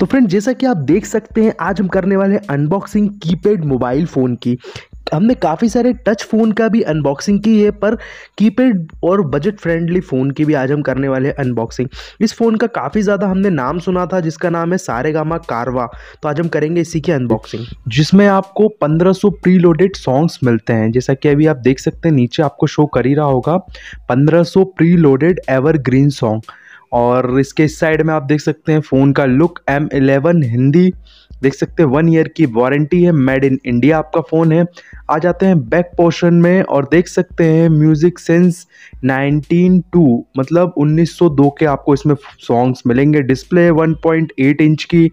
तो फ्रेंड जैसा कि आप देख सकते हैं आज हम करने वाले हैं अनबॉक्सिंग कीपैड मोबाइल फ़ोन की हमने काफ़ी सारे टच फ़ोन का भी अनबॉक्सिंग की है पर कीपैड और बजट फ्रेंडली फ़ोन की भी आज हम करने वाले हैं अनबॉक्सिंग इस फ़ोन का काफ़ी ज़्यादा हमने नाम सुना था जिसका नाम है सारेगामा कारवा तो आज हम करेंगे इसी की अनबॉक्सिंग जिसमें आपको 1500 प्री लोडेड सॉन्ग्स मिलते हैं जैसा कि अभी आप देख सकते हैं नीचे आपको शो कर ही रहा होगा पंद्रह सौ pre loaded evergreen song और इसके इस साइड में आप देख सकते हैं फ़ोन का लुक एम एलेवन हिंदी देख सकते हैं वन ईयर की वारंटी है मेड इन इंडिया आपका फ़ोन है आ जाते हैं बैक पोर्शन में और देख सकते हैं म्यूज़िक सेंस 192 मतलब 1902 के आपको इसमें सॉन्ग्स मिलेंगे डिस्प्ले 1.8 इंच की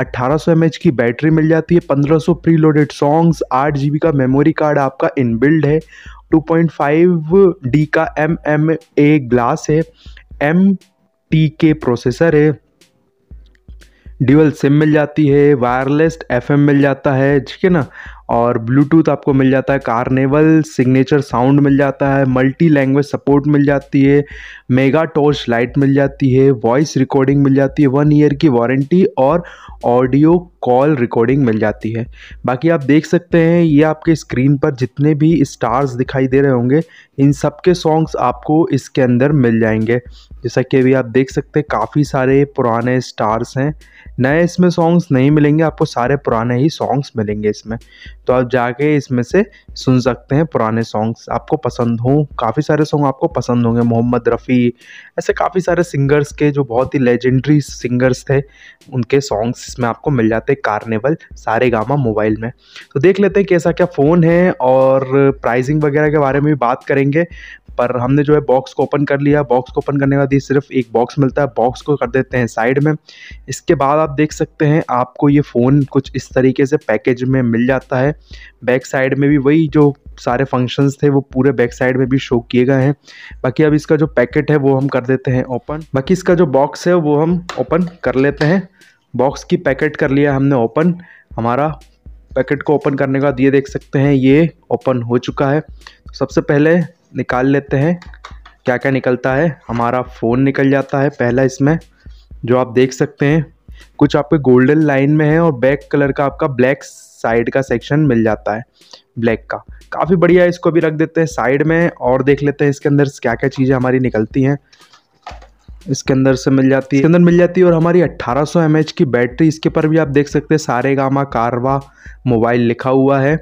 1800 सौ की बैटरी मिल जाती है 1500 सौ प्री लोडेड सॉन्ग्स आठ जी का मेमोरी कार्ड आपका बिल्ड है 2.5 डी का एम एम ए ग्लास है एम टी के प्रोसेसर है ड्यूअल सिम मिल जाती है वायरलेस एफएम मिल जाता है ठीक है ना और ब्लूटूथ आपको मिल जाता है कार्नेवल सिग्नेचर साउंड मिल जाता है मल्टी लैंग्वेज सपोर्ट मिल जाती है मेगा टॉर्च लाइट मिल जाती है वॉइस रिकॉर्डिंग मिल जाती है वन ईयर की वारंटी और ऑडियो कॉल रिकॉर्डिंग मिल जाती है बाकी आप देख सकते हैं ये आपके स्क्रीन पर जितने भी स्टार्स दिखाई दे रहे होंगे इन सब के सॉन्ग्स आपको इसके अंदर मिल जाएंगे जैसा कि अभी आप देख सकते हैं काफी सारे पुराने स्टार्स हैं। नए इसमें सॉन्ग्स नहीं मिलेंगे आपको सारे पुराने ही सॉन्ग्स मिलेंगे इसमें तो आप जाके इसमें से सुन सकते हैं पुराने सॉन्ग्स आपको पसंद हों काफ़ी सारे सॉन्ग आपको पसंद होंगे मोहम्मद रफ़ी ऐसे काफ़ी सारे सिंगर्स के जो बहुत ही लेजेंडरी सिंगर्स थे उनके सॉन्ग्स इसमें आपको मिल जाते हैं कार्निवल सारे गामा मोबाइल में तो देख लेते हैं कैसा क्या फ़ोन है और प्राइजिंग वगैरह के बारे में भी बात करेंगे पर हमने जो है बॉक्स को ओपन कर लिया बॉक्स को ओपन करने के बाद ये सिर्फ एक बॉक्स मिलता है बॉक्स को कर देते हैं साइड में इसके बाद आप देख सकते हैं आपको ये फ़ोन कुछ इस तरीके से पैकेज में मिल जाता है बैक साइड में भी वही जो सारे फंक्शंस थे वो पूरे बैक साइड में भी शो किए गए हैं बाकी अब इसका जो पैकेट है वो हम कर देते हैं ओपन बाकी इसका जो बॉक्स है वो हम ओपन कर लेते हैं बॉक्स की पैकेट कर लिया हमने ओपन हमारा पैकेट को ओपन करने का ये देख सकते हैं ये ओपन हो चुका है सबसे पहले निकाल लेते हैं क्या क्या निकलता है हमारा फ़ोन निकल जाता है पहला इसमें जो आप देख सकते हैं कुछ आपके गोल्डन लाइन में है और बैक कलर का आपका ब्लैक साइड का सेक्शन मिल जाता है ब्लैक का काफ़ी बढ़िया इसको भी रख देते हैं साइड में और देख लेते हैं इसके अंदर क्या क्या चीज़ें हमारी निकलती हैं इसके अंदर से मिल जाती है इसके अंदर मिल जाती है और हमारी 1800 सौ की बैटरी इसके पर भी आप देख सकते हैं सारे गामा कारवा मोबाइल लिखा हुआ है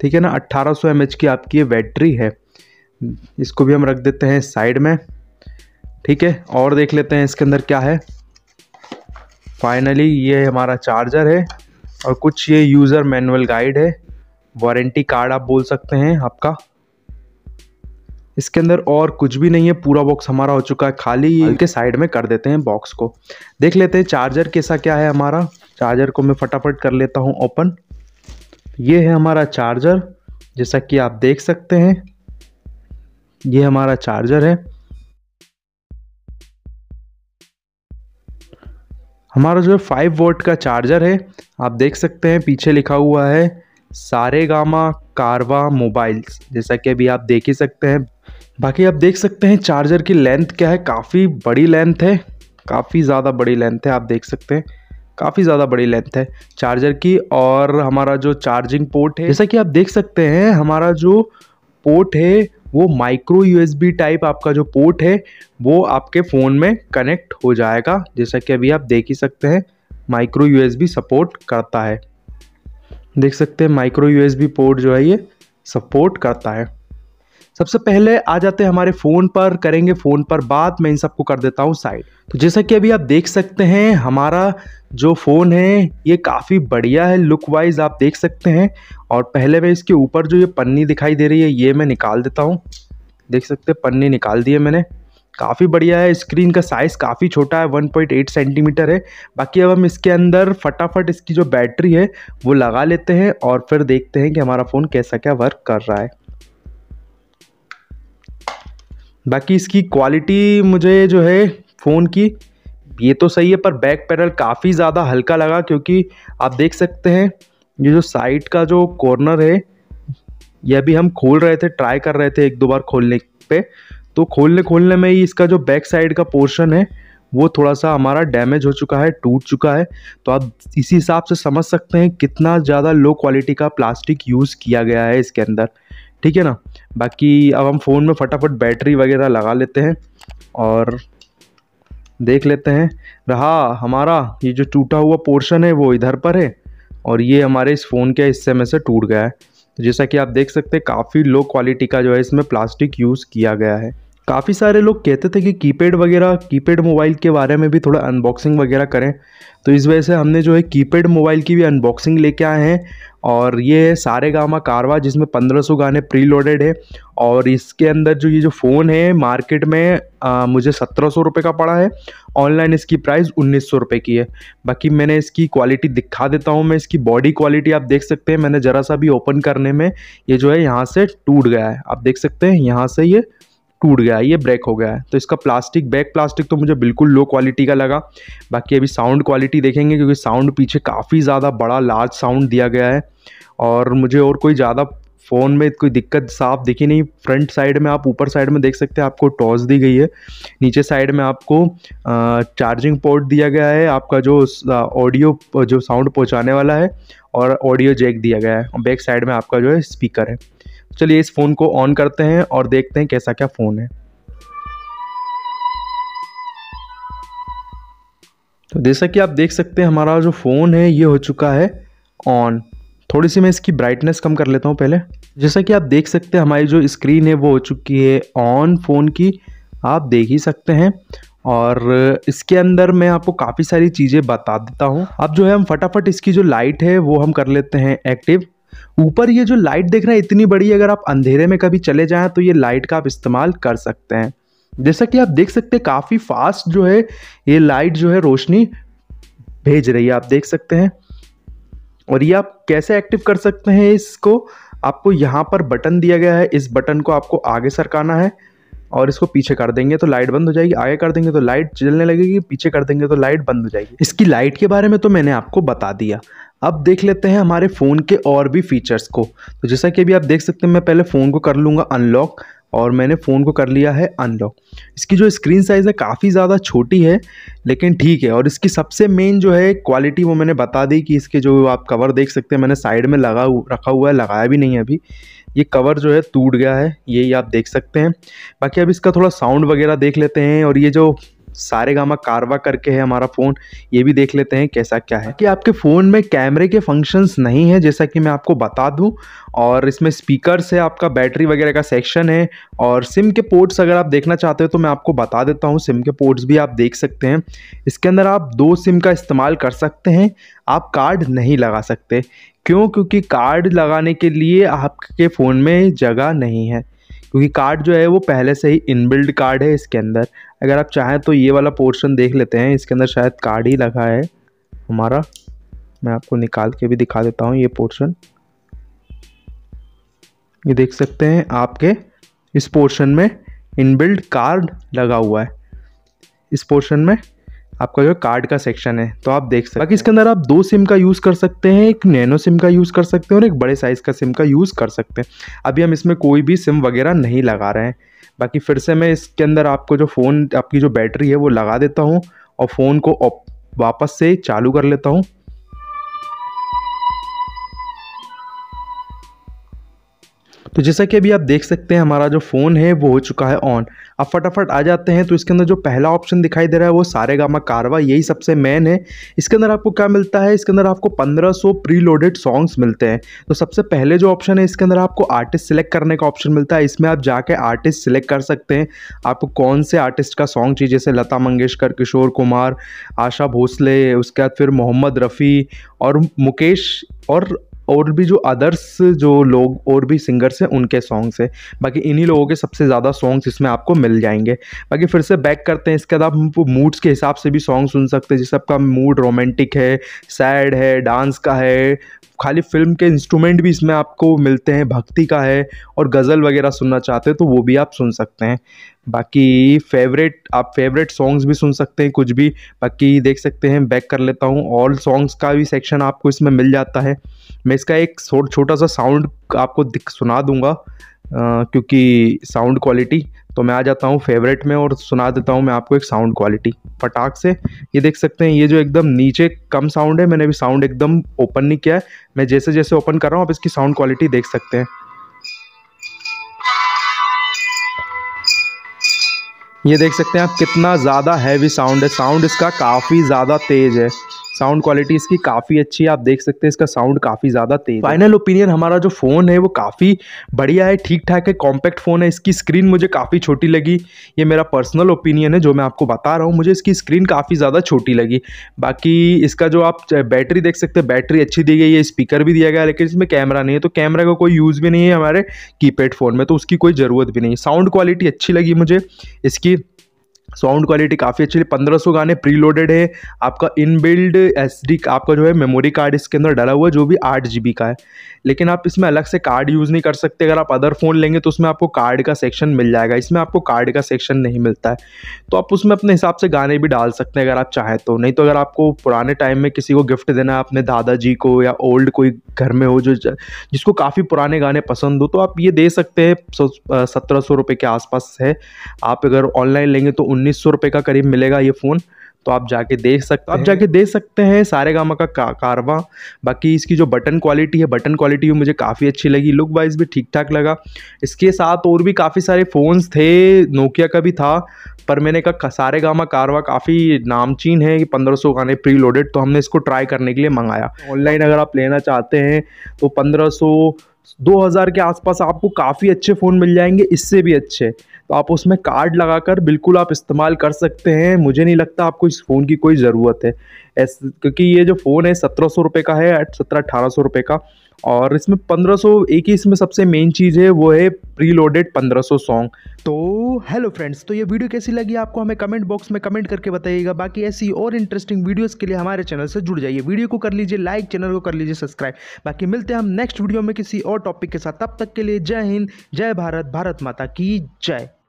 ठीक है ना 1800 सौ की आपकी ये बैटरी है इसको भी हम रख देते हैं साइड में ठीक है और देख लेते हैं इसके अंदर क्या है फाइनली ये हमारा चार्जर है और कुछ ये यूज़र मैनुअल गाइड है वारंटी कार्ड आप बोल सकते हैं आपका इसके अंदर और कुछ भी नहीं है पूरा बॉक्स हमारा हो चुका है खाली के साइड में कर देते हैं बॉक्स को देख लेते हैं चार्जर कैसा क्या है हमारा चार्जर को मैं फटाफट कर लेता हूँ ओपन ये है हमारा चार्जर जैसा कि आप देख सकते हैं ये हमारा चार्जर है हमारा जो है फाइव वोट का चार्जर है आप देख सकते हैं पीछे लिखा हुआ है सारे गामा कारवा मोबाइल्स जैसा कि अभी आप देख ही सकते हैं बाकी आप देख सकते हैं चार्जर की लेंथ क्या है काफ़ी बड़ी लेंथ है काफ़ी ज़्यादा बड़ी लेंथ है आप देख सकते हैं काफ़ी ज़्यादा बड़ी लेंथ है चार्जर की और हमारा जो चार्जिंग पोर्ट है जैसा कि आप देख सकते हैं हमारा जो पोर्ट है वो माइक्रो यूएसबी टाइप आपका जो पोर्ट है वो आपके फ़ोन में कनेक्ट हो जाएगा जैसा कि अभी आप देख ही सकते हैं माइक्रो यूएसबी सपोर्ट करता है देख सकते हैं माइक्रो यूएसबी पोर्ट जो है ये सपोर्ट करता है सबसे पहले आ जाते हैं हमारे फ़ोन पर करेंगे फ़ोन पर बात मैं इन सबको कर देता हूँ साइड तो जैसा कि अभी आप देख सकते हैं हमारा जो फ़ोन है ये काफ़ी बढ़िया है लुक वाइज आप देख सकते हैं और पहले मैं इसके ऊपर जो ये पन्नी दिखाई दे रही है ये मैं निकाल देता हूँ देख सकते हैं पन्नी निकाल दी है मैंने काफ़ी बढ़िया है स्क्रीन का साइज़ काफ़ी छोटा है 1.8 सेंटीमीटर है बाकी अब हम इसके अंदर फटाफट इसकी जो बैटरी है वो लगा लेते हैं और फिर देखते हैं कि हमारा फ़ोन कैसा क्या वर्क कर रहा है बाकी इसकी क्वालिटी मुझे जो है फ़ोन की ये तो सही है पर बैक पैडल काफ़ी ज़्यादा हल्का लगा क्योंकि आप देख सकते हैं ये जो साइड का जो कॉर्नर है यह भी हम खोल रहे थे ट्राई कर रहे थे एक दो बार खोलने पे तो खोलने खोलने में ही इसका जो बैक साइड का पोर्शन है वो थोड़ा सा हमारा डैमेज हो चुका है टूट चुका है तो आप इसी हिसाब से समझ सकते हैं कितना ज़्यादा लो क्वालिटी का प्लास्टिक यूज़ किया गया है इसके अंदर ठीक है ना बाकी अब हम फ़ोन में फटाफट बैटरी वगैरह लगा लेते हैं और देख लेते हैं रहा हमारा ये जो टूटा हुआ पोर्शन है वो इधर पर है और ये हमारे इस फ़ोन के हिस्से में से टूट गया है तो जैसा कि आप देख सकते हैं काफ़ी लो क्वालिटी का जो है इसमें प्लास्टिक यूज़ किया गया है काफ़ी सारे लोग कहते थे कि कीपैड वगैरह कीपैड मोबाइल के बारे में भी थोड़ा अनबॉक्सिंग वगैरह करें तो इस वजह से हमने जो है कीपैड मोबाइल की भी अनबॉक्सिंग लेके आए हैं और ये है सारे गामा कारवा जिसमें 1500 गाने प्री लोडेड है और इसके अंदर जो ये जो फ़ोन है मार्केट में आ, मुझे सत्रह सौ रुपये का पड़ा है ऑनलाइन इसकी प्राइस उन्नीस सौ रुपये की है बाकी मैंने इसकी क्वालिटी दिखा देता हूँ मैं इसकी बॉडी क्वालिटी आप देख सकते हैं मैंने ज़रा सा भी ओपन करने में ये जो है यहाँ से टूट गया है आप देख सकते हैं यहाँ से ये टूट गया ये ब्रेक हो गया है तो इसका प्लास्टिक बैक प्लास्टिक तो मुझे बिल्कुल लो क्वालिटी का लगा बाकी अभी साउंड क्वालिटी देखेंगे क्योंकि साउंड पीछे काफ़ी ज़्यादा बड़ा लार्ज साउंड दिया गया है और मुझे और कोई ज़्यादा फ़ोन में कोई दिक्कत साफ दिखी नहीं फ्रंट साइड में आप ऊपर साइड में देख सकते हैं आपको टॉस दी गई है नीचे साइड में आपको चार्जिंग पोर्ट दिया गया है आपका जो ऑडियो जो साउंड पहुंचाने वाला है और ऑडियो जैक दिया गया है बैक साइड में आपका जो है स्पीकर है चलिए इस फ़ोन को ऑन करते हैं और देखते हैं कैसा क्या फ़ोन है तो जैसा कि आप देख सकते हैं हमारा जो फ़ोन है ये हो चुका है ऑन थोड़ी सी मैं इसकी ब्राइटनेस कम कर लेता हूँ पहले जैसा कि आप देख सकते हैं हमारी जो स्क्रीन है वो हो चुकी है ऑन फ़ोन की आप देख ही सकते हैं और इसके अंदर मैं आपको काफ़ी सारी चीज़ें बता देता हूँ अब जो है हम फटाफट इसकी जो लाइट है वो हम कर लेते हैं एक्टिव ऊपर ये जो लाइट देख रहे हैं इतनी बड़ी है अगर आप अंधेरे में कभी चले जाएं तो ये लाइट का आप इस्तेमाल कर सकते हैं जैसा कि आप देख सकते हैं काफ़ी फास्ट जो है ये लाइट जो है रोशनी भेज रही है आप देख सकते हैं और ये आप कैसे एक्टिव कर सकते हैं इसको आपको यहाँ पर बटन दिया गया है इस बटन को आपको आगे सरकाना है और इसको पीछे कर देंगे तो लाइट बंद हो जाएगी आगे कर देंगे तो लाइट जलने लगेगी पीछे कर देंगे तो लाइट बंद हो जाएगी इसकी लाइट के बारे में तो मैंने आपको बता दिया अब देख लेते हैं हमारे फ़ोन के और भी फीचर्स को तो जैसा कि अभी आप देख सकते हैं मैं पहले फ़ोन को कर लूँगा अनलॉक और मैंने फ़ोन को कर लिया है अनलॉक इसकी जो स्क्रीन साइज़ है काफ़ी ज़्यादा छोटी है लेकिन ठीक है और इसकी सबसे मेन जो है क्वालिटी वो मैंने बता दी कि इसके जो आप कवर देख सकते हैं मैंने साइड में लगा रखा हुआ है लगाया भी नहीं है अभी ये कवर जो है टूट गया है यही आप देख सकते हैं बाकी अब इसका थोड़ा साउंड वगैरह देख लेते हैं और ये जो सारे गामा कारवा करके है हमारा फ़ोन ये भी देख लेते हैं कैसा क्या है कि आपके फ़ोन में कैमरे के फंक्शंस नहीं है जैसा कि मैं आपको बता दूँ और इसमें स्पीकर्स है आपका बैटरी वगैरह का सेक्शन है और सिम के पोर्ट्स अगर आप देखना चाहते हो तो मैं आपको बता देता हूँ सिम के पोर्ट्स भी आप देख सकते हैं इसके अंदर आप दो सिम का इस्तेमाल कर सकते हैं आप कार्ड नहीं लगा सकते क्यों क्योंकि कार्ड लगाने के लिए आपके फ़ोन में जगह नहीं है क्योंकि कार्ड जो है वो पहले से ही इनबिल्ड कार्ड है इसके अंदर अगर आप चाहें तो ये वाला पोर्शन देख लेते हैं इसके अंदर शायद कार्ड ही लगा है हमारा मैं आपको निकाल के भी दिखा देता हूँ ये पोर्शन ये देख सकते हैं आपके इस पोर्शन में इनबिल्ड कार्ड लगा हुआ है इस पोर्शन में आपका जो कार्ड का सेक्शन है तो आप देख सकते हैं बाकी इसके अंदर आप दो सिम का यूज़ कर सकते हैं एक नैनो सिम का यूज़ कर सकते हैं और एक बड़े साइज़ का सिम का यूज़ कर सकते हैं अभी हम इसमें कोई भी सिम वगैरह नहीं लगा रहे हैं बाकी फिर से मैं इसके अंदर आपको जो फ़ोन आपकी जो बैटरी है वो लगा देता हूँ और फ़ोन को वापस से चालू कर लेता हूँ तो जैसा कि अभी आप देख सकते हैं हमारा जो फ़ोन है वो हो चुका है ऑन अब फटाफट आ जाते हैं तो इसके अंदर जो पहला ऑप्शन दिखाई दे रहा है वो सारे गामा कारवा यही सबसे मेन है इसके अंदर आपको क्या मिलता है इसके अंदर आपको 1500 प्री लोडेड सॉन्ग्स मिलते हैं तो सबसे पहले जो ऑप्शन है इसके अंदर आपको आर्टिस्ट सिलेक्ट करने का ऑप्शन मिलता है इसमें आप जाके आर्टिस्ट सिलेक्ट कर सकते हैं आपको कौन से आर्टिस्ट का सॉन्ग चाहिए जैसे लता मंगेशकर किशोर कुमार आशा भोसले उसके बाद फिर मोहम्मद रफ़ी और मुकेश और और भी जो अदर्स जो लोग और भी सिंगर्स हैं उनके सॉन्ग्स हैं बाकी इन्हीं लोगों के सबसे ज़्यादा सॉन्ग्स इसमें आपको मिल जाएंगे बाकी फिर से बैक करते हैं इसके बाद आप मूड्स के हिसाब से भी सॉन्ग सुन सकते हैं जैसे आपका मूड रोमांटिक है सैड है डांस का है खाली फिल्म के इंस्ट्रूमेंट भी इसमें आपको मिलते हैं भक्ति का है और गज़ल वगैरह सुनना चाहते हैं तो वो भी आप सुन सकते हैं बाकी फेवरेट आप फेवरेट सॉन्ग्स भी सुन सकते हैं कुछ भी बाकी देख सकते हैं बैक कर लेता हूँ ऑल सॉन्ग्स का भी सेक्शन आपको इसमें मिल जाता है मैं इसका एक छोटा सा साउंड आपको दिख सुना दूंगा क्योंकि साउंड क्वालिटी तो मैं आ जाता हूँ फेवरेट में और सुना देता हूँ मैं आपको एक साउंड क्वालिटी फटाक से ये देख सकते हैं ये जो एकदम नीचे कम साउंड है मैंने अभी साउंड एकदम ओपन नहीं किया है मैं जैसे जैसे ओपन कर रहा हूँ आप इसकी साउंड क्वालिटी देख सकते हैं ये देख सकते हैं आप कितना ज़्यादा हैवी साउंड है साउंड इसका काफ़ी ज़्यादा तेज़ है साउंड क्वालिटी इसकी काफ़ी अच्छी है आप देख सकते हैं इसका साउंड काफ़ी ज़्यादा तेज फाइनल ओपिनियन हमारा जो फ़ोन है वो काफ़ी बढ़िया है ठीक ठाक है कॉम्पैक्ट फ़ोन है इसकी स्क्रीन मुझे काफ़ी छोटी लगी ये मेरा पर्सनल ओपिनियन है जो मैं आपको बता रहा हूँ मुझे इसकी स्क्रीन काफ़ी ज़्यादा छोटी लगी बाकी इसका जो आप बैटरी देख सकते हैं बैटरी अच्छी दी गई है स्पीकर भी दिया गया लेकिन इसमें कैमरा नहीं है तो कैमरा का कोई यूज़ भी नहीं है हमारे कीपैड फ़ोन में तो उसकी कोई ज़रूरत भी नहीं साउंड क्वालिटी अच्छी लगी मुझे इसकी साउंड क्वालिटी काफ़ी अच्छी पंद्रह सौ गाने प्री लोडेड है आपका इन बिल्ड एस डी आपका जो है मेमोरी कार्ड इसके अंदर डला हुआ है जो भी आठ जी बी का है लेकिन आप इसमें अलग से कार्ड यूज़ नहीं कर सकते अगर आप अदर फ़ोन लेंगे तो उसमें आपको कार्ड का सेक्शन मिल जाएगा इसमें आपको कार्ड का सेक्शन नहीं मिलता है तो आप उसमें अपने हिसाब से गाने भी डाल सकते हैं अगर आप चाहें तो नहीं तो अगर आपको पुराने टाइम में किसी को गिफ्ट देना है अपने दादाजी को या ओल्ड कोई घर में हो जो जिसको काफ़ी पुराने गाने पसंद हो तो आप ये दे सकते हैं सत्रह सौ रुपये के आसपास है आप अगर ऑनलाइन लेंगे तो उन उन्नीस सौ रुपये का करीब मिलेगा ये फ़ोन तो आप जाके देख सकते आप जाके देख सकते हैं सारे गामा का का कारवा बाकी इसकी जो बटन क्वालिटी है बटन क्वालिटी भी मुझे काफ़ी अच्छी लगी लुक वाइज भी ठीक ठाक लगा इसके साथ और भी काफ़ी सारे फ़ोन्स थे नोकिया का भी था पर मैंने कहा सारे गामा कारवा काफ़ी नामचीन है कि पंद्रह सौ गाने प्री लोडेड तो हमने इसको ट्राई करने के लिए मंगाया ऑनलाइन अगर आप लेना चाहते हैं तो पंद्रह सौ दो हज़ार के आसपास आपको काफ़ी अच्छे फ़ोन मिल जाएंगे इससे भी अच्छे तो आप उसमें कार्ड लगाकर बिल्कुल आप इस्तेमाल कर सकते हैं मुझे नहीं लगता आपको इस फ़ोन की कोई ज़रूरत है ऐस क्योंकि ये जो फ़ोन है सत्रह सौ रुपये का है सत्रह अठारह सौ रुपये का और इसमें पंद्रह सौ एक ही इसमें सबसे मेन चीज़ है वो है प्री लोडेड पंद्रह सौ सॉन्ग तो हेलो फ्रेंड्स तो ये वीडियो कैसी लगी आपको हमें कमेंट बॉक्स में कमेंट करके बताइएगा बाकी ऐसी और इंटरेस्टिंग वीडियोस के लिए हमारे चैनल से जुड़ जाइए वीडियो को कर लीजिए लाइक चैनल को कर लीजिए सब्सक्राइब बाकी मिलते हैं हम नेक्स्ट वीडियो में किसी और टॉपिक के साथ तब तक के लिए जय हिंद जय भारत भारत माता की जय